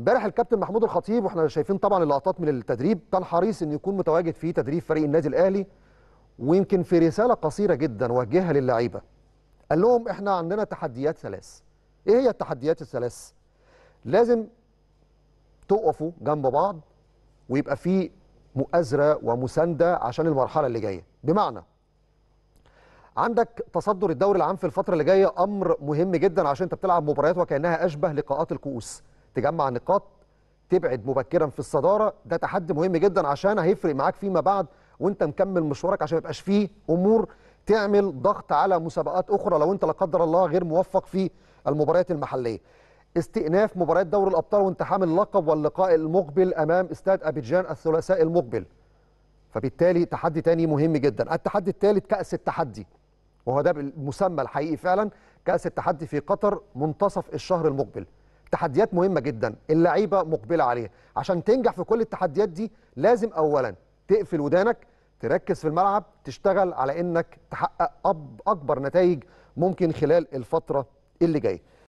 امبارح الكابتن محمود الخطيب واحنا شايفين طبعا اللقطات من التدريب كان حريص انه يكون متواجد في تدريب فريق النادي الاهلي ويمكن في رساله قصيره جدا وجهها للعيبه قال لهم احنا عندنا تحديات ثلاث ايه هي التحديات الثلاث لازم تقفوا جنب بعض ويبقى في مؤازره ومسانده عشان المرحله اللي جايه بمعنى عندك تصدر الدوري العام في الفتره اللي جايه امر مهم جدا عشان انت بتلعب مباريات وكانها اشبه لقاءات الكؤوس تجمع نقاط تبعد مبكرا في الصداره ده تحدي مهم جدا عشان هيفرق معاك فيما بعد وانت مكمل مشوارك عشان ما يبقاش فيه امور تعمل ضغط على مسابقات اخرى لو انت لا قدر الله غير موفق في المباريات المحليه. استئناف مباريات دوري الابطال وانت حامل لقب واللقاء المقبل امام استاد ابيجان الثلاثاء المقبل. فبالتالي تحدي تاني مهم جدا، التحدي الثالث كاس التحدي وهو ده المسمى الحقيقي فعلا كاس التحدي في قطر منتصف الشهر المقبل. تحديات مهمه جدا اللعيبه مقبله عليها عشان تنجح في كل التحديات دي لازم اولا تقفل ودانك تركز في الملعب تشتغل على انك تحقق اكبر نتائج ممكن خلال الفتره اللي جايه